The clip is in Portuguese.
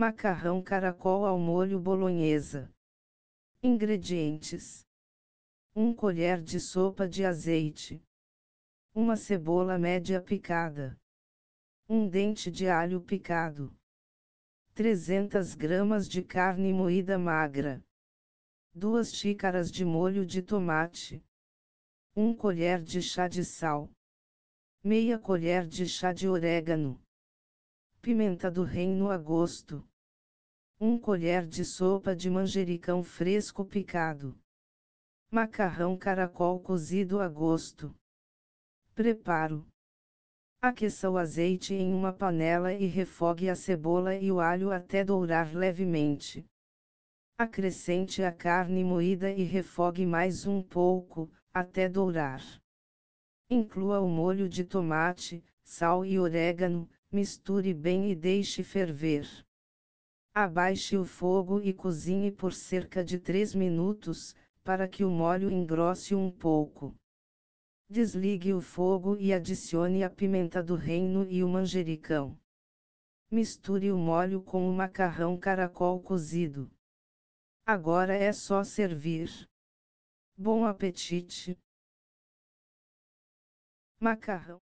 Macarrão caracol ao molho bolonhesa. Ingredientes: 1 colher de sopa de azeite, uma cebola média picada, um dente de alho picado, 300 gramas de carne moída magra, 2 xícaras de molho de tomate, 1 colher de chá de sal, meia colher de chá de orégano Pimenta do reino a gosto. 1 colher de sopa de manjericão fresco picado. Macarrão caracol cozido a gosto. Preparo. Aqueça o azeite em uma panela e refogue a cebola e o alho até dourar levemente. Acrescente a carne moída e refogue mais um pouco, até dourar. Inclua o molho de tomate, sal e orégano, misture bem e deixe ferver. Abaixe o fogo e cozinhe por cerca de 3 minutos, para que o molho engrosse um pouco. Desligue o fogo e adicione a pimenta do reino e o manjericão. Misture o molho com o macarrão caracol cozido. Agora é só servir. Bom apetite! Macarrão